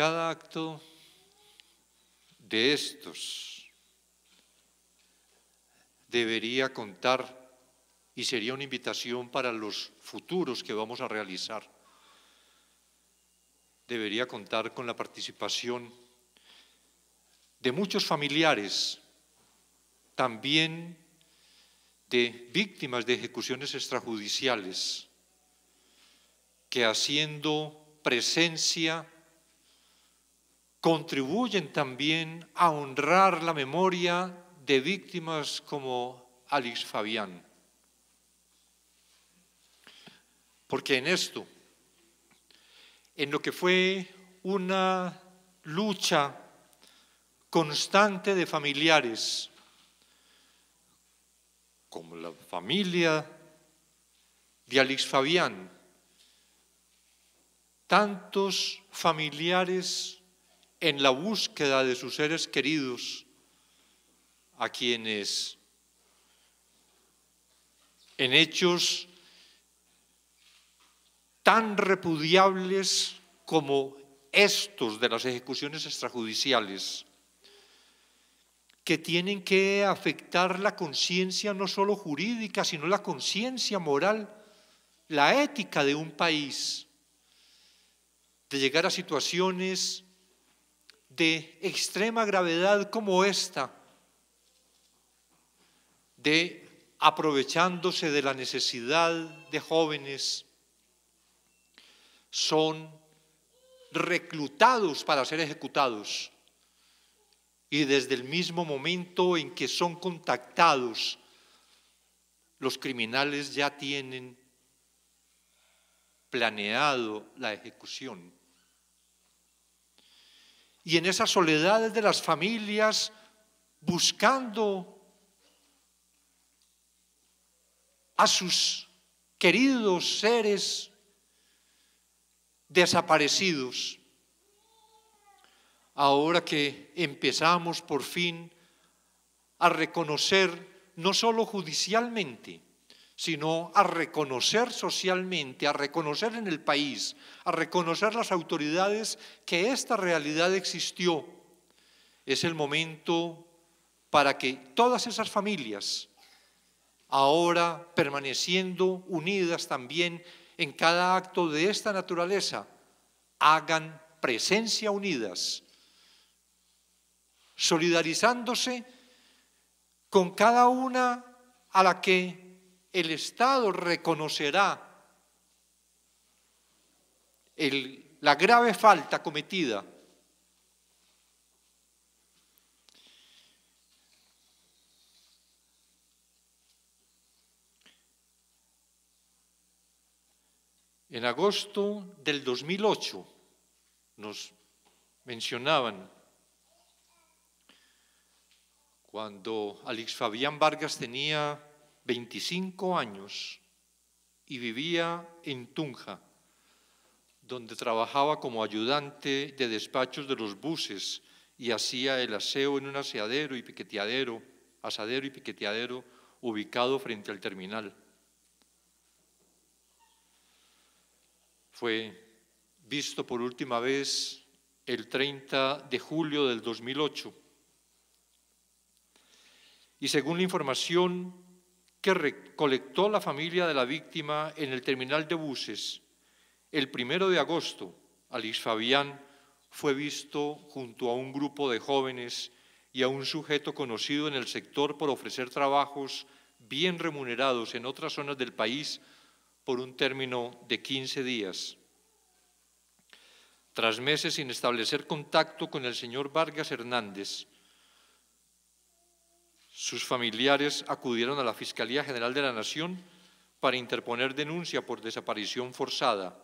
cada acto de estos debería contar y sería una invitación para los futuros que vamos a realizar. Debería contar con la participación de muchos familiares, también de víctimas de ejecuciones extrajudiciales, que haciendo presencia contribuyen también a honrar la memoria de víctimas como Alice Fabián. Porque en esto, en lo que fue una lucha constante de familiares, como la familia de Alex Fabián, tantos familiares en la búsqueda de sus seres queridos, a quienes en hechos tan repudiables como estos de las ejecuciones extrajudiciales, que tienen que afectar la conciencia no solo jurídica, sino la conciencia moral, la ética de un país, de llegar a situaciones de extrema gravedad como esta, de aprovechándose de la necesidad de jóvenes, son reclutados para ser ejecutados y desde el mismo momento en que son contactados, los criminales ya tienen planeado la ejecución y en esas soledades de las familias buscando a sus queridos seres desaparecidos. Ahora que empezamos por fin a reconocer, no solo judicialmente, sino a reconocer socialmente, a reconocer en el país, a reconocer las autoridades que esta realidad existió. Es el momento para que todas esas familias, ahora permaneciendo unidas también en cada acto de esta naturaleza, hagan presencia unidas, solidarizándose con cada una a la que el Estado reconocerá la grave falta cometida. En agosto del 2008 nos mencionaban cuando Alex Fabián Vargas tenía 25 años y vivía en Tunja, donde trabajaba como ayudante de despachos de los buses y hacía el aseo en un aseadero y piqueteadero, asadero y piqueteadero ubicado frente al terminal. Fue visto por última vez el 30 de julio del 2008. Y según la información que recolectó la familia de la víctima en el terminal de buses. El primero de agosto, Alix Fabián fue visto junto a un grupo de jóvenes y a un sujeto conocido en el sector por ofrecer trabajos bien remunerados en otras zonas del país por un término de 15 días. Tras meses sin establecer contacto con el señor Vargas Hernández, sus familiares acudieron a la Fiscalía General de la Nación para interponer denuncia por desaparición forzada.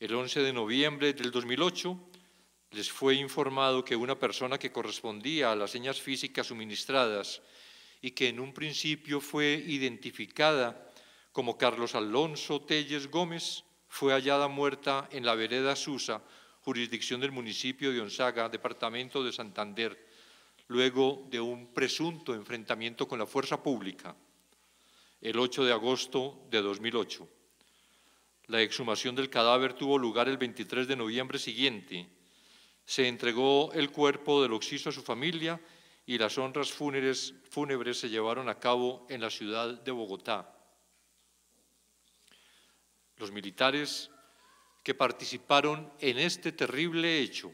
El 11 de noviembre del 2008 les fue informado que una persona que correspondía a las señas físicas suministradas y que en un principio fue identificada como Carlos Alonso Telles Gómez fue hallada muerta en la vereda Susa, jurisdicción del municipio de Onzaga, departamento de Santander, luego de un presunto enfrentamiento con la fuerza pública el 8 de agosto de 2008. La exhumación del cadáver tuvo lugar el 23 de noviembre siguiente. Se entregó el cuerpo del occiso a su familia y las honras fúnebres, fúnebres se llevaron a cabo en la ciudad de Bogotá. Los militares que participaron en este terrible hecho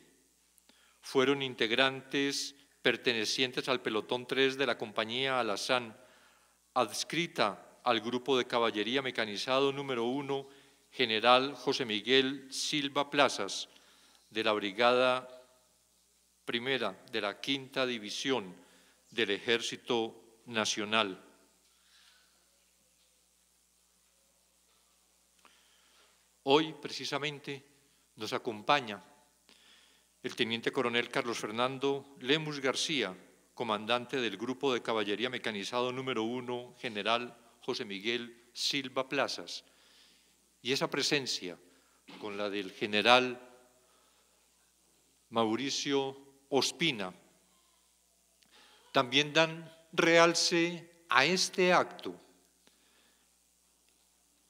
fueron integrantes pertenecientes al pelotón 3 de la compañía Alazán, adscrita al grupo de caballería mecanizado número 1, general José Miguel Silva Plazas, de la Brigada Primera de la Quinta División del Ejército Nacional. Hoy, precisamente, nos acompaña el teniente coronel Carlos Fernando Lemus García, comandante del Grupo de Caballería Mecanizado número 1, general José Miguel Silva Plazas. Y esa presencia, con la del general Mauricio Ospina, también dan realce a este acto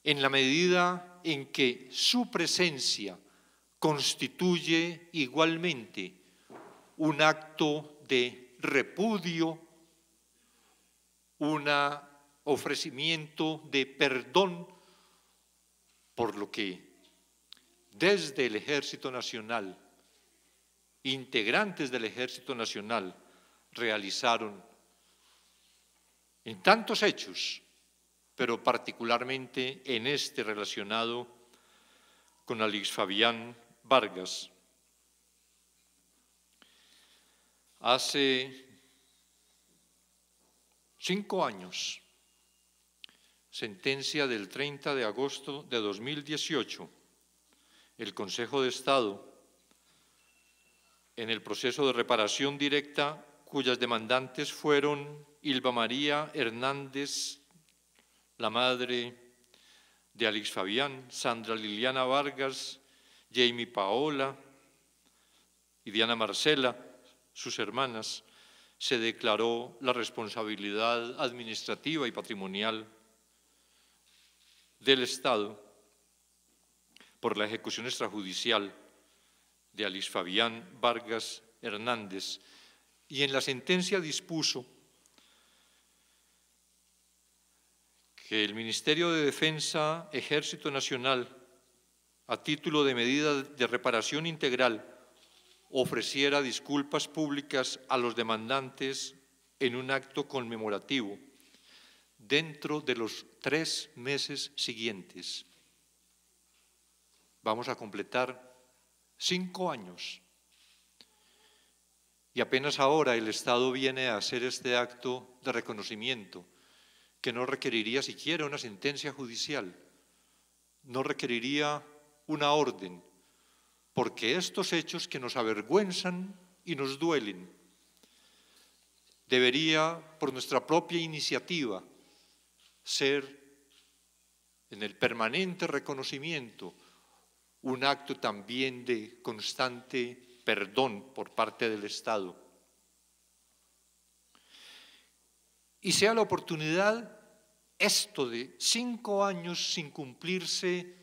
en la medida en que su presencia constituye igualmente un acto de repudio, un ofrecimiento de perdón, por lo que desde el Ejército Nacional, integrantes del Ejército Nacional realizaron en tantos hechos, pero particularmente en este relacionado con Alix Fabián Vargas. Hace cinco años, sentencia del 30 de agosto de 2018, el Consejo de Estado, en el proceso de reparación directa cuyas demandantes fueron Ilva María Hernández, la madre de Alex Fabián, Sandra Liliana Vargas, Jamie Paola y Diana Marcela, sus hermanas, se declaró la responsabilidad administrativa y patrimonial del Estado por la ejecución extrajudicial de Alice Fabián Vargas Hernández y en la sentencia dispuso que el Ministerio de Defensa, Ejército Nacional a título de medida de reparación integral, ofreciera disculpas públicas a los demandantes en un acto conmemorativo dentro de los tres meses siguientes. Vamos a completar cinco años. Y apenas ahora el Estado viene a hacer este acto de reconocimiento, que no requeriría siquiera una sentencia judicial, no requeriría una orden, porque estos hechos que nos avergüenzan y nos duelen, debería, por nuestra propia iniciativa, ser en el permanente reconocimiento un acto también de constante perdón por parte del Estado. Y sea la oportunidad esto de cinco años sin cumplirse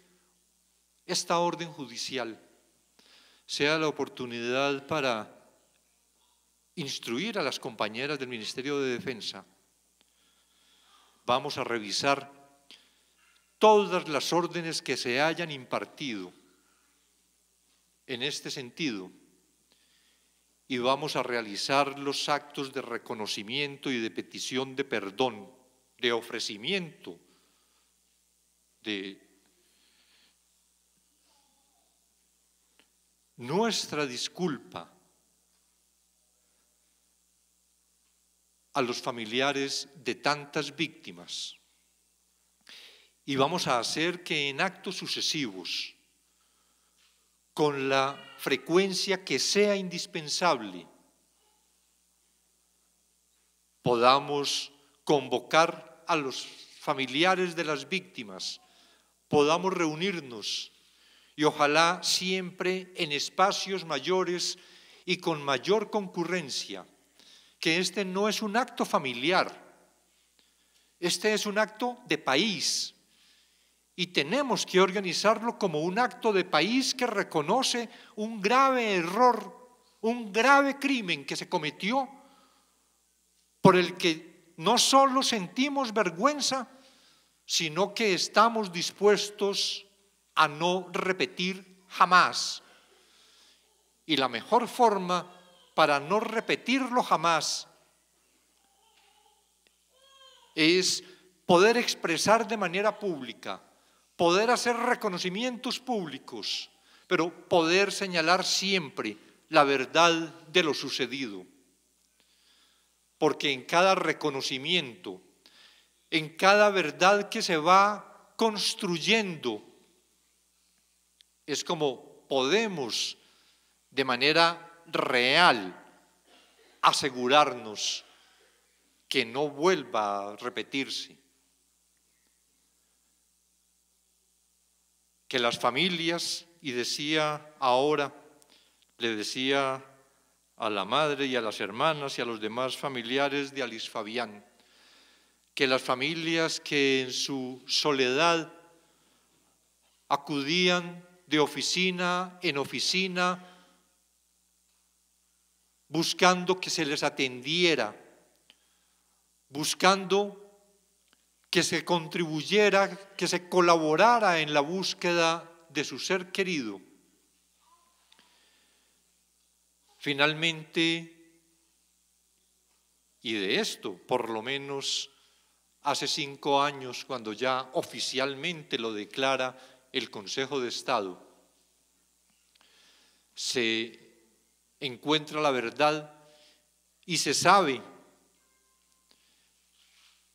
esta orden judicial sea la oportunidad para instruir a las compañeras del Ministerio de Defensa. Vamos a revisar todas las órdenes que se hayan impartido en este sentido y vamos a realizar los actos de reconocimiento y de petición de perdón, de ofrecimiento de nuestra disculpa a los familiares de tantas víctimas. Y vamos a hacer que en actos sucesivos, con la frecuencia que sea indispensable, podamos convocar a los familiares de las víctimas, podamos reunirnos y ojalá siempre en espacios mayores y con mayor concurrencia, que este no es un acto familiar, este es un acto de país y tenemos que organizarlo como un acto de país que reconoce un grave error, un grave crimen que se cometió por el que no solo sentimos vergüenza, sino que estamos dispuestos a no repetir jamás. Y la mejor forma para no repetirlo jamás es poder expresar de manera pública, poder hacer reconocimientos públicos, pero poder señalar siempre la verdad de lo sucedido. Porque en cada reconocimiento, en cada verdad que se va construyendo es como podemos de manera real asegurarnos que no vuelva a repetirse. Que las familias, y decía ahora, le decía a la madre y a las hermanas y a los demás familiares de Alice Fabián, que las familias que en su soledad acudían de oficina en oficina, buscando que se les atendiera, buscando que se contribuyera, que se colaborara en la búsqueda de su ser querido. Finalmente, y de esto, por lo menos hace cinco años, cuando ya oficialmente lo declara el Consejo de Estado, se encuentra la verdad y se sabe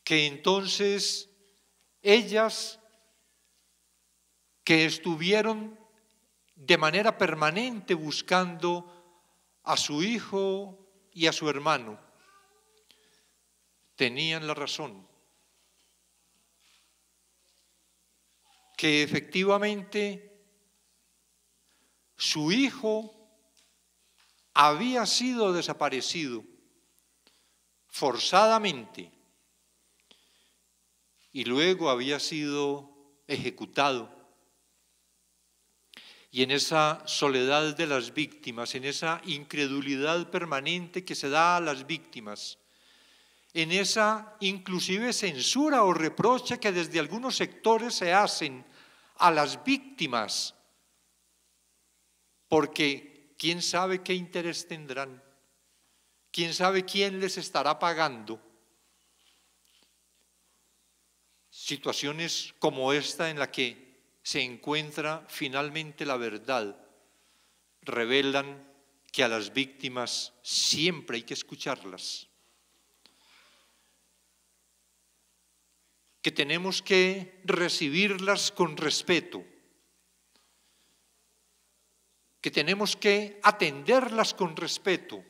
que entonces ellas que estuvieron de manera permanente buscando a su hijo y a su hermano, tenían la razón. que efectivamente su hijo había sido desaparecido forzadamente y luego había sido ejecutado. Y en esa soledad de las víctimas, en esa incredulidad permanente que se da a las víctimas, en esa inclusive censura o reproche que desde algunos sectores se hacen a las víctimas, porque quién sabe qué interés tendrán, quién sabe quién les estará pagando. Situaciones como esta en la que se encuentra finalmente la verdad revelan que a las víctimas siempre hay que escucharlas que tenemos que recibirlas con respeto, que tenemos que atenderlas con respeto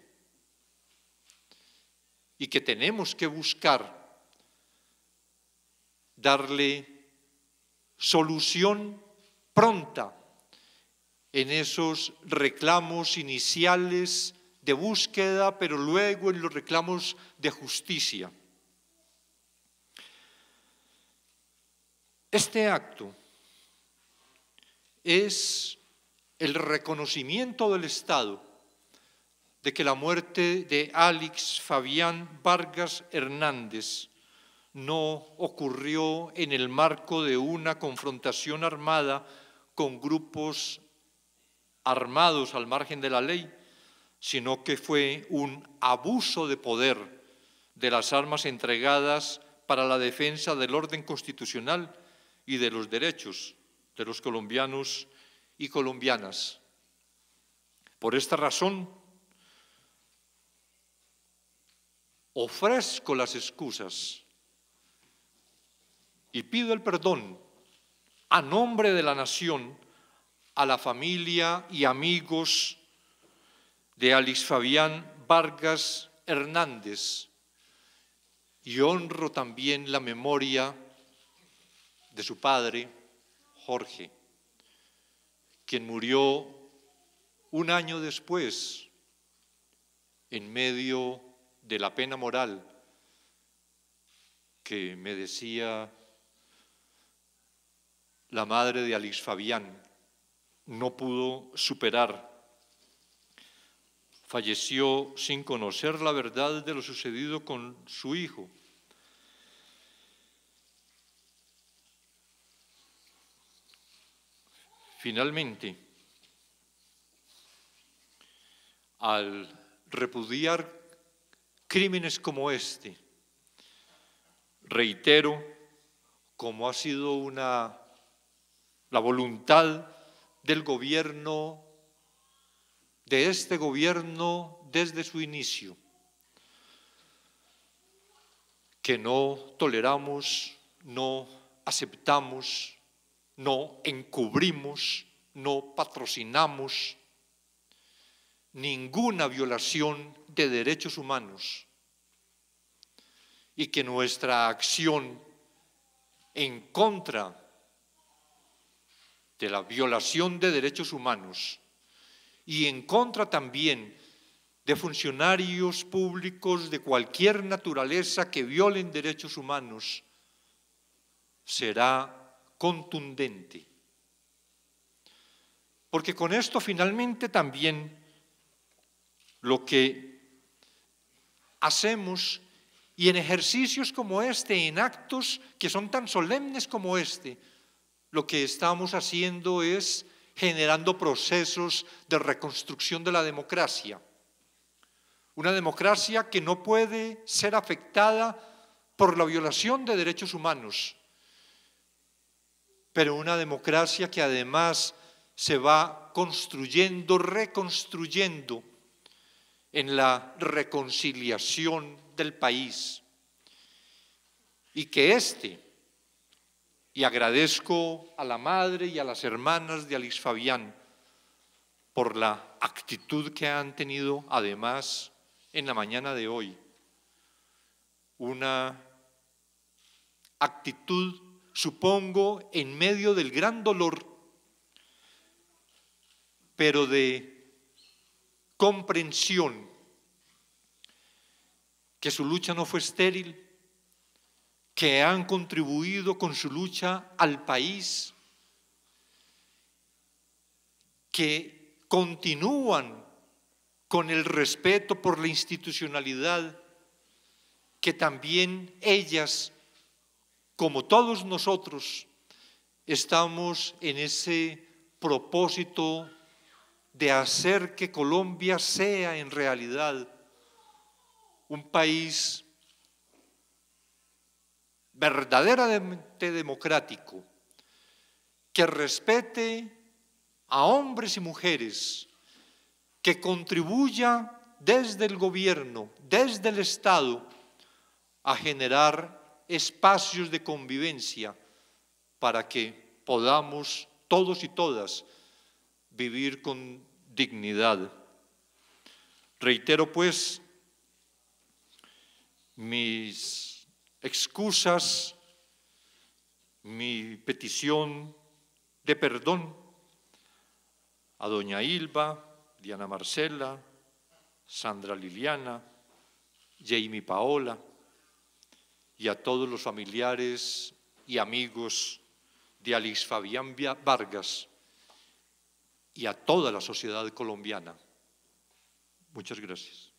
y que tenemos que buscar darle solución pronta en esos reclamos iniciales de búsqueda, pero luego en los reclamos de justicia. Este acto es el reconocimiento del Estado de que la muerte de Alex Fabián Vargas Hernández no ocurrió en el marco de una confrontación armada con grupos armados al margen de la ley, sino que fue un abuso de poder de las armas entregadas para la defensa del orden constitucional y de los derechos de los colombianos y colombianas. Por esta razón, ofrezco las excusas y pido el perdón a nombre de la nación, a la familia y amigos de Alice Fabián Vargas Hernández y honro también la memoria de su padre, Jorge, quien murió un año después en medio de la pena moral que me decía la madre de Alix Fabián, no pudo superar. Falleció sin conocer la verdad de lo sucedido con su hijo Finalmente, al repudiar crímenes como este, reitero, como ha sido una, la voluntad del gobierno, de este gobierno desde su inicio, que no toleramos, no aceptamos no encubrimos, no patrocinamos ninguna violación de derechos humanos y que nuestra acción en contra de la violación de derechos humanos y en contra también de funcionarios públicos de cualquier naturaleza que violen derechos humanos será contundente. Porque con esto finalmente también lo que hacemos y en ejercicios como este, en actos que son tan solemnes como este, lo que estamos haciendo es generando procesos de reconstrucción de la democracia. Una democracia que no puede ser afectada por la violación de derechos humanos, pero una democracia que además se va construyendo, reconstruyendo en la reconciliación del país. Y que este, y agradezco a la madre y a las hermanas de Alix Fabián por la actitud que han tenido además en la mañana de hoy, una actitud supongo, en medio del gran dolor, pero de comprensión, que su lucha no fue estéril, que han contribuido con su lucha al país, que continúan con el respeto por la institucionalidad que también ellas como todos nosotros, estamos en ese propósito de hacer que Colombia sea en realidad un país verdaderamente democrático, que respete a hombres y mujeres, que contribuya desde el gobierno, desde el Estado, a generar espacios de convivencia para que podamos todos y todas vivir con dignidad. Reitero pues mis excusas, mi petición de perdón a doña Ilva, Diana Marcela, Sandra Liliana, Jamie Paola y a todos los familiares y amigos de Alix Fabián Vargas y a toda la sociedad colombiana. Muchas gracias.